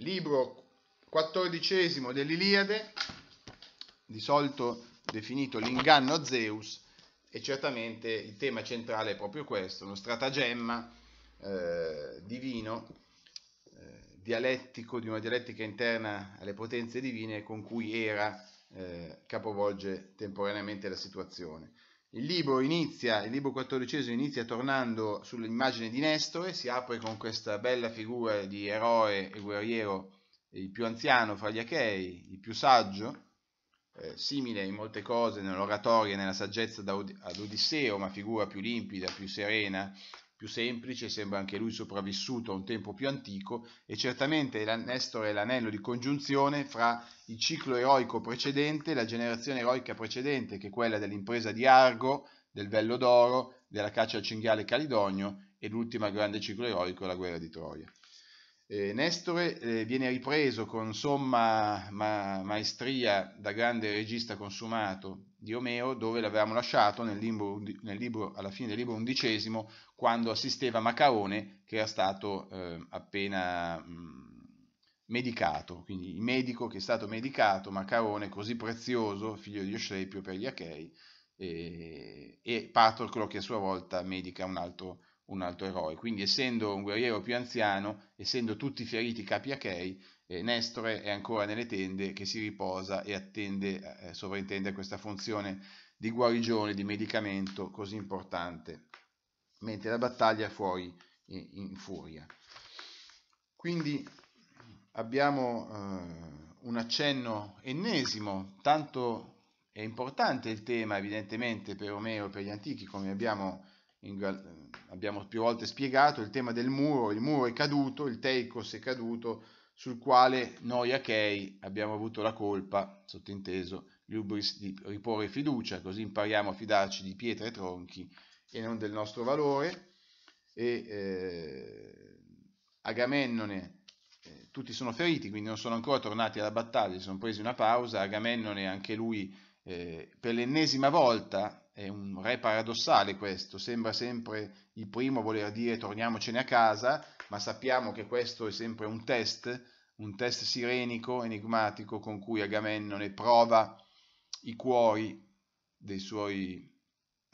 libro quattordicesimo dell'Iliade, di solito definito l'inganno a Zeus, e certamente il tema centrale è proprio questo, uno stratagemma eh, divino, eh, dialettico, di una dialettica interna alle potenze divine con cui Era eh, capovolge temporaneamente la situazione. Il libro inizia, il libro quattordicesimo inizia tornando sull'immagine di Nestore, si apre con questa bella figura di eroe e guerriero, il più anziano fra gli Achei, il più saggio, eh, simile in molte cose nell'oratoria e nella saggezza ad Odisseo, ma figura più limpida, più serena, più semplice, sembra anche lui sopravvissuto a un tempo più antico, e certamente Nestore è l'anello di congiunzione fra il ciclo eroico precedente, e la generazione eroica precedente, che è quella dell'impresa di Argo, del Vello d'Oro, della caccia al cinghiale calidonio e l'ultima grande ciclo eroico, la guerra di Troia. Eh, Nestore eh, viene ripreso con somma ma, maestria da grande regista consumato di Omero, dove l'avevamo lasciato nel libro, nel libro, alla fine del libro undicesimo, quando assisteva Macaone, che era stato eh, appena mh, mm, medicato, quindi il medico che è stato medicato, Macaone, così prezioso, figlio di Eusepio per gli Achei, e, eh, e Patroclo che a sua volta medica un altro un altro eroe. Quindi, essendo un guerriero più anziano, essendo tutti feriti capi achei, eh, Nestore è ancora nelle tende che si riposa e attende, eh, sovrintende questa funzione di guarigione, di medicamento così importante, mentre la battaglia è fuori in, eh, in furia. Quindi abbiamo eh, un accenno ennesimo, tanto è importante il tema evidentemente per Omero e per gli antichi come abbiamo in, abbiamo più volte spiegato, il tema del muro, il muro è caduto, il Teikos è caduto, sul quale noi Achei abbiamo avuto la colpa, sottinteso, l'ubris di riporre fiducia, così impariamo a fidarci di pietre e tronchi e non del nostro valore. E eh, Agamennone, eh, tutti sono feriti, quindi non sono ancora tornati alla battaglia, si sono presi una pausa, Agamennone anche lui eh, per l'ennesima volta è un re paradossale questo, sembra sempre il primo a voler dire torniamocene a casa, ma sappiamo che questo è sempre un test, un test sirenico, enigmatico, con cui Agamennone prova i cuori dei suoi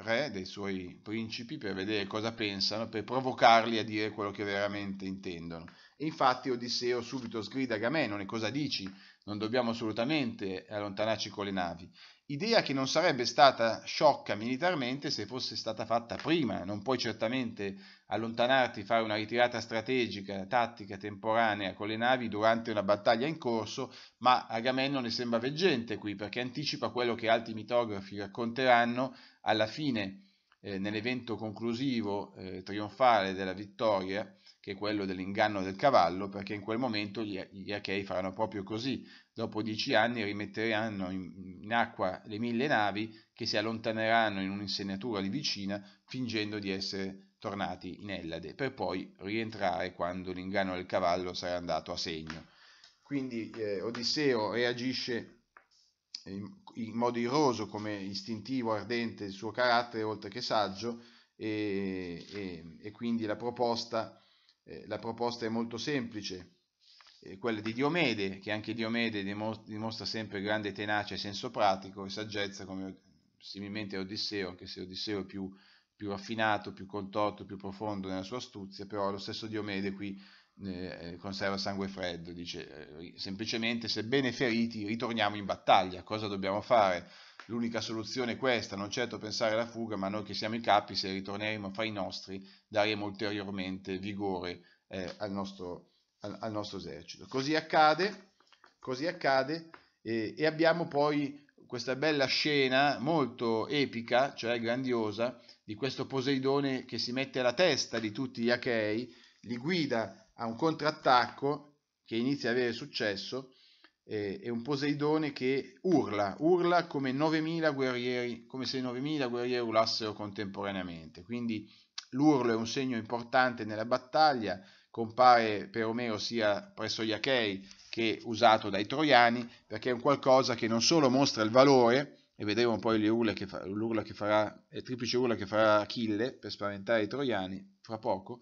re, dei suoi principi, per vedere cosa pensano, per provocarli a dire quello che veramente intendono. E infatti Odisseo subito sgrida Agamennone, cosa dici? Non dobbiamo assolutamente allontanarci con le navi. Idea che non sarebbe stata sciocca militarmente se fosse stata fatta prima, non puoi certamente allontanarti, fare una ritirata strategica, tattica, temporanea con le navi durante una battaglia in corso, ma Agamennone sembra veggente qui perché anticipa quello che altri mitografi racconteranno alla fine eh, nell'evento conclusivo eh, trionfale della vittoria, che è quello dell'inganno del cavallo, perché in quel momento gli, gli Achei faranno proprio così. Dopo dieci anni rimetteranno in, in acqua le mille navi che si allontaneranno in un'insegnatura di vicina fingendo di essere tornati in Ellade, per poi rientrare quando l'inganno del cavallo sarà andato a segno. Quindi eh, Odisseo reagisce in modo iroso come istintivo ardente il suo carattere oltre che saggio e, e, e quindi la proposta, eh, la proposta, è molto semplice eh, quella di Diomede che anche Diomede dimostra sempre grande tenacia e senso pratico e saggezza come similmente Odisseo anche se Odisseo è più più raffinato, più contorto, più profondo nella sua astuzia, però lo stesso Diomede qui eh, eh, conserva sangue freddo, dice eh, semplicemente sebbene feriti ritorniamo in battaglia, cosa dobbiamo fare? L'unica soluzione è questa, non certo pensare alla fuga, ma noi che siamo i capi, se ritorneremo fra i nostri, daremo ulteriormente vigore eh, al, nostro, al, al, nostro, esercito. Così accade, così accade e abbiamo poi questa bella scena molto epica, cioè grandiosa, di questo Poseidone che si mette alla testa di tutti gli Achei, li guida a un contrattacco che inizia ad avere successo, eh, è un Poseidone che urla, urla come, 9.000 guerrieri, come se 9.000 guerrieri urlassero contemporaneamente. Quindi l'urlo è un segno importante nella battaglia, compare per Omero sia presso gli Achei che è usato dai troiani, perché è un qualcosa che non solo mostra il valore, e vedremo poi l'urla che, fa, che, farà, il triplice urla che farà Achille per spaventare i troiani fra poco,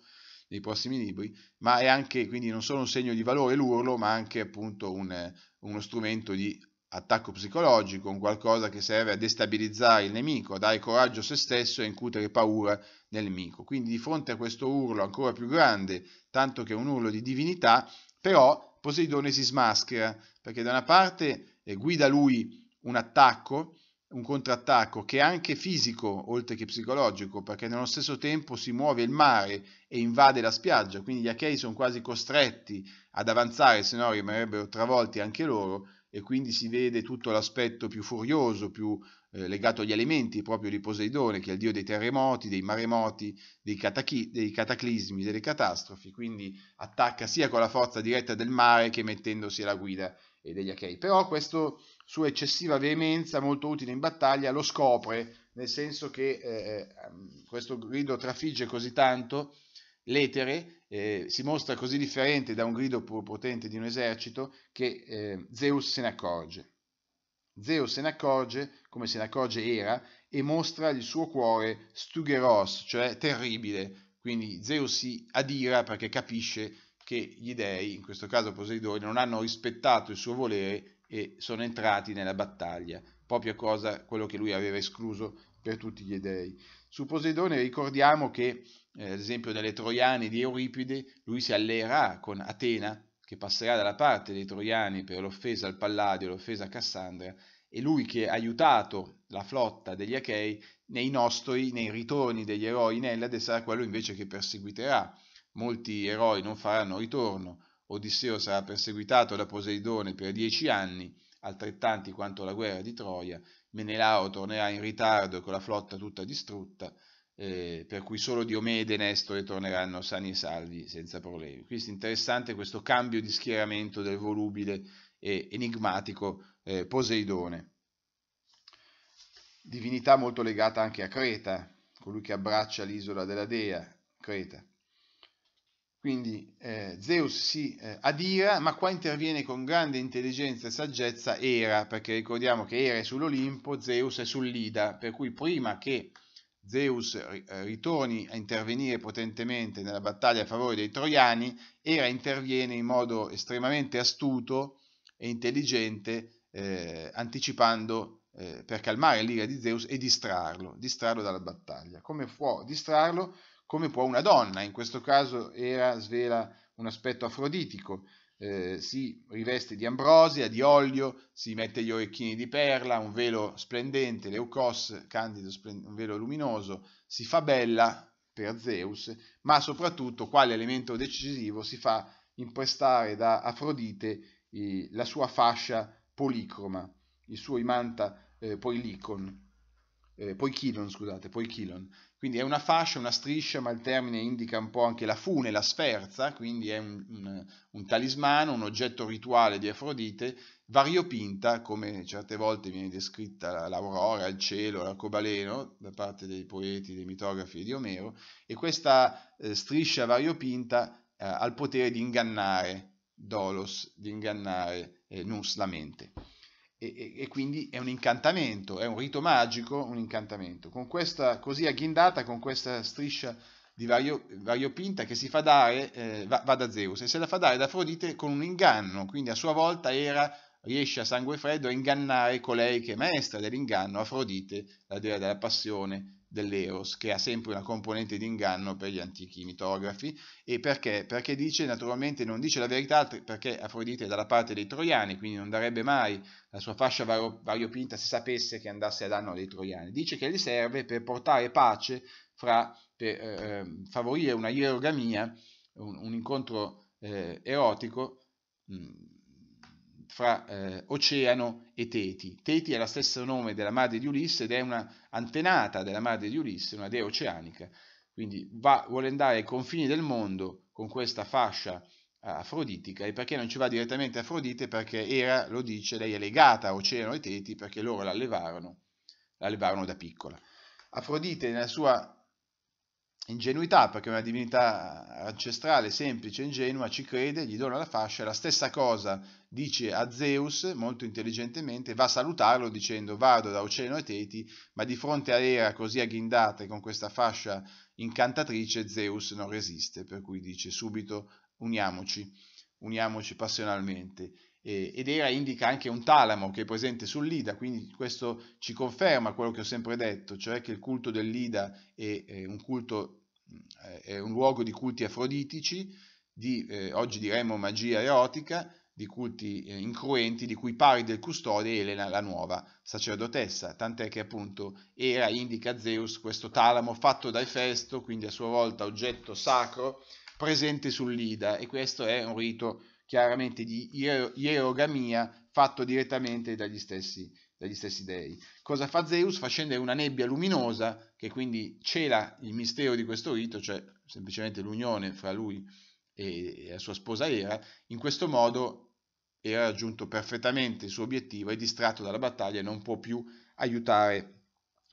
nei prossimi libri, ma è anche quindi non solo un segno di valore l'urlo, ma anche appunto un, uno strumento di attacco psicologico, un qualcosa che serve a destabilizzare il nemico, a dare coraggio a se stesso e incutere paura nel nemico. Quindi di fronte a questo urlo ancora più grande, tanto che è un urlo di divinità, però Poseidone si smaschera, perché da una parte eh, guida lui un attacco, un contrattacco che è anche fisico oltre che psicologico, perché nello stesso tempo si muove il mare e invade la spiaggia, quindi gli Achei sono quasi costretti ad avanzare, se no rimarrebbero travolti anche loro, e quindi si vede tutto l'aspetto più furioso, più eh, legato agli elementi proprio di Poseidone, che è il dio dei terremoti, dei maremoti, dei, catachi- dei cataclismi, delle catastrofi, quindi attacca sia con la forza diretta del mare che mettendosi alla guida degli Achei. Però questa sua eccessiva veemenza, molto utile in battaglia, lo scopre, nel senso che eh, eh mm, questo grido trafigge così tanto l'etere eh, si mostra così differente da un grido potente di un esercito che eh, Zeus se ne accorge. Zeus se ne accorge come se ne accorge Era, e mostra il suo cuore stugheros, cioè terribile. Quindi Zeus si adira perché capisce che gli dei, in questo caso Poseidone, non hanno rispettato il suo volere e sono entrati nella battaglia, proprio cosa quello che lui aveva escluso per tutti gli dei. Su Poseidone ricordiamo che, eh, ad esempio, nelle Troiane di Euripide, lui si alleerà con Atena, che passerà dalla parte dei Troiani per l'offesa al Palladio, l'offesa a Cassandra, è lui che ha aiutato la flotta degli Achei nei nostri, nei ritorni degli eroi in Ellade, sarà quello invece che perseguiterà. Molti eroi non faranno ritorno, Odisseo sarà perseguitato da Poseidone per dieci anni, altrettanti quanto la guerra di Troia, Menelao tornerà in ritardo con la flotta tutta distrutta, eh, per cui solo Diomede e Nestore torneranno sani e salvi senza problemi. Quindi è interessante questo cambio di schieramento del volubile e enigmatico eh, Poseidone, divinità molto legata anche a Creta, colui che abbraccia l'isola della dea, Creta. Quindi eh, Zeus si eh, adira, ma qua interviene con grande intelligenza e saggezza Era, perché ricordiamo che Era è sull'Olimpo, Zeus è sull'Ida, per cui prima che Zeus eh, ritorni a intervenire potentemente nella battaglia a favore dei troiani, Era interviene in modo estremamente astuto e intelligente eh, anticipando eh, per calmare l'ira di Zeus e distrarlo, distrarlo dalla battaglia. Come può distrarlo? Come può una donna, in questo caso era svela un aspetto afroditico, eh, si riveste di ambrosia, di olio, si mette gli orecchini di perla, un velo splendente, leucos, candido, un velo luminoso, si fa bella per Zeus, ma soprattutto, quale elemento decisivo, si fa imprestare da Afrodite eh, la sua fascia policroma, il suo imanta eh, poilicon, eh, poichilon, scusate, poichilon. Quindi è una fascia, una striscia, ma il termine indica un po' anche la fune, la sferza, quindi è un, un, un talismano, un oggetto rituale di Afrodite, variopinta, come certe volte viene descritta l'aurora, il cielo, l'arcobaleno, da parte dei poeti, dei mitografi di Omero, e questa eh, striscia variopinta eh, ha il potere di ingannare, dolos, di ingannare eh, non la mente. E, e, e, quindi è un incantamento, è un rito magico, un incantamento. Con questa così agghindata, con questa striscia di vario, variopinta che si fa dare, eh, va, va, da Zeus e se la fa dare da Afrodite con un inganno, quindi a sua volta era riesce a sangue freddo a ingannare colei che è maestra dell'inganno, Afrodite, la dea della passione, dell'Eros, che ha sempre una componente di inganno per gli antichi mitografi. E perché? Perché dice, naturalmente, non dice la verità perché Afrodite è dalla parte dei troiani, quindi non darebbe mai la sua fascia variopinta se sapesse che andasse a danno dei troiani. Dice che gli serve per portare pace, fra, per eh, ehm, favorire una ierogamia, un, un incontro eh, erotico. Mh, mm, fra eh, Oceano e Teti. Teti è lo stesso nome della madre di Ulisse ed è una antenata della madre di Ulisse, una dea oceanica, quindi va, vuole andare ai confini del mondo con questa fascia eh, afroditica e perché non ci va direttamente Afrodite? Perché Era lo dice, lei è legata a Oceano e Teti perché loro la allevarono, la allevarono da piccola. Afrodite nella sua ingenuità, perché una divinità ancestrale, semplice, ingenua, ci crede, gli dona la fascia, la stessa cosa dice a Zeus, molto intelligentemente, va a salutarlo dicendo vado da Oceano e Teti, ma di fronte a Era così agghindata e con questa fascia incantatrice, Zeus non resiste, per cui dice subito uniamoci, uniamoci passionalmente eh, ed era indica anche un talamo che è presente sull'Ida, quindi questo ci conferma quello che ho sempre detto, cioè che il culto dell'Ida è, è, un, culto, eh, è un luogo di culti afroditici, di, eh, oggi diremmo magia erotica, di culti eh, incruenti di cui pari del custode Elena la nuova sacerdotessa, tant'è che appunto era indica Zeus questo talamo fatto da Efesto, quindi a sua volta oggetto sacro, presente sull'Ida e questo è un rito chiaramente di ierogamia fatto direttamente dagli stessi, dagli stessi dei. Cosa fa Zeus? Fa scendere una nebbia luminosa che quindi cela il mistero di questo rito, cioè semplicemente l'unione fra lui e la sua sposa Era. In questo modo era raggiunto perfettamente il suo obiettivo, è distratto dalla battaglia e non può più aiutare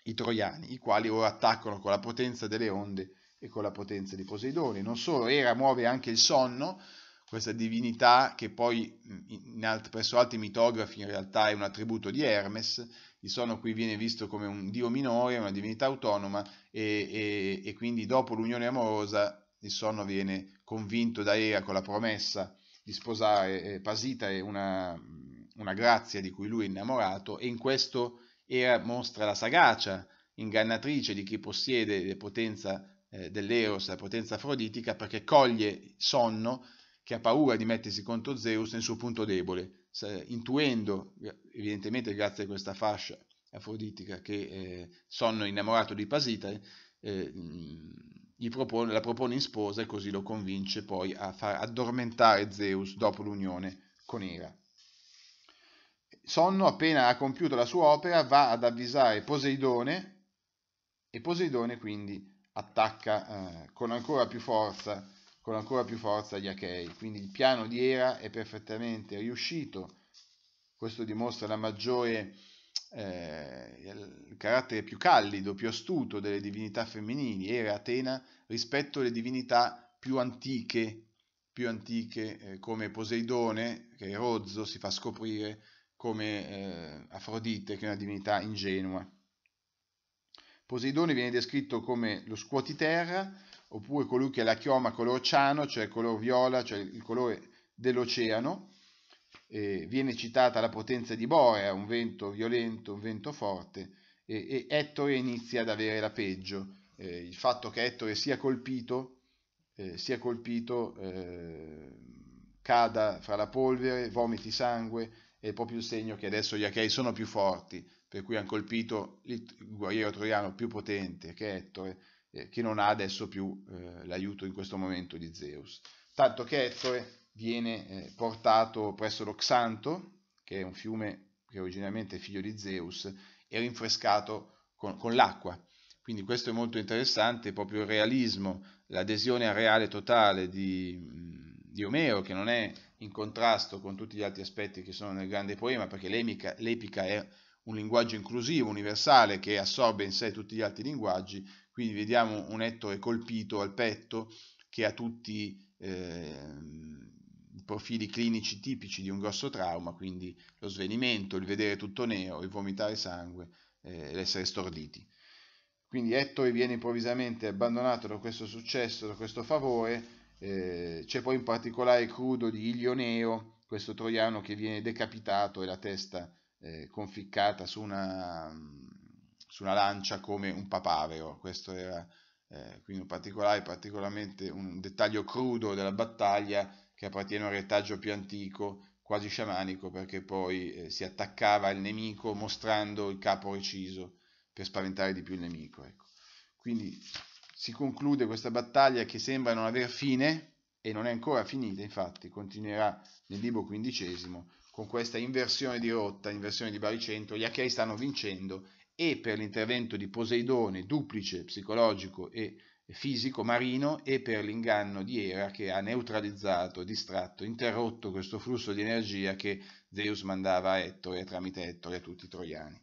i troiani, i quali ora attaccano con la potenza delle onde e con la potenza di Poseidone. Non solo, Era muove anche il sonno, questa divinità che poi mm, alt presso altri mitografi in realtà è un attributo di Hermes, il sonno qui viene visto come un dio minore, una divinità autonoma e, e, e quindi dopo l'unione amorosa il sonno viene convinto da Era con la promessa di sposare eh, Pasita e una, mm, una grazia di cui lui è innamorato e in questo Era mostra la sagacia ingannatrice di chi possiede la potenza eh, dell'Eros, la potenza afroditica, perché coglie sonno che ha paura di mettersi contro Zeus nel suo punto debole, intuendo, eh, evidentemente grazie a questa fascia afroditica, che eh, sono innamorato di Pasita, eh, mm, propone, la propone in sposa e così lo convince poi a far addormentare Zeus dopo l'unione con Era. Sonno, appena ha compiuto la sua opera, va ad avvisare Poseidone e Poseidone quindi attacca eh, con ancora più forza con ancora più forza gli Achei. Quindi il piano di Era è perfettamente riuscito, questo dimostra la maggiore, eh, il carattere più callido, più astuto delle divinità femminili, Era e Atena, rispetto alle divinità più antiche, più antiche eh, come Poseidone, che è rozzo, si fa scoprire, come eh, Afrodite, che è una divinità ingenua. Poseidone viene descritto come lo scuotiterra, oppure colui che ha la chioma color ciano, cioè color viola, cioè il colore dell'oceano. Eh, viene citata la potenza di Borea, un vento violento, un vento forte, e, e Ettore inizia ad avere la peggio. Eh, il fatto che Ettore sia colpito, eh, sia colpito eh, cada fra la polvere, vomiti sangue, è proprio il segno che adesso gli Achei sono più forti, per cui hanno colpito il guerriero troiano più potente che Ettore, eh, che non ha adesso più eh, l'aiuto in questo momento di Zeus. Tanto che Ettore viene eh, portato presso lo Xanto, che è un fiume che originariamente è figlio di Zeus, e rinfrescato con, con l'acqua. Quindi questo è molto interessante, proprio il realismo, l'adesione al reale totale di, di, Omero, che non è in contrasto con tutti gli altri aspetti che sono nel grande poema, perché l'epica è un linguaggio inclusivo, universale, che assorbe in sé tutti gli altri linguaggi, quindi vediamo un Ettore colpito al petto che ha tutti eh, i profili clinici tipici di un grosso trauma, quindi lo svenimento, il vedere tutto nero, il vomitare sangue, eh, l'essere storditi. Quindi Ettore viene improvvisamente abbandonato da questo successo, da questo favore. Eh, c'è poi in particolare crudo di Ilioneo, questo troiano che viene decapitato e la testa eh, conficcata su una su una lancia come un papavero. Questo era eh, quindi un particolare, particolarmente un dettaglio crudo della battaglia che appartiene a un retaggio più antico, quasi sciamanico, perché poi eh, si attaccava il nemico mostrando il capo reciso per spaventare di più il nemico. Ecco. Quindi si conclude questa battaglia che sembra non aver fine e non è ancora finita, infatti continuerà nel libro XV con questa inversione di rotta, inversione di baricentro, gli Achei stanno vincendo e per l'intervento di Poseidone, duplice psicologico e fisico marino, e per l'inganno di Era che ha neutralizzato, distratto, interrotto questo flusso di energia che Zeus mandava a Ettore tramite Ettore a tutti i troiani.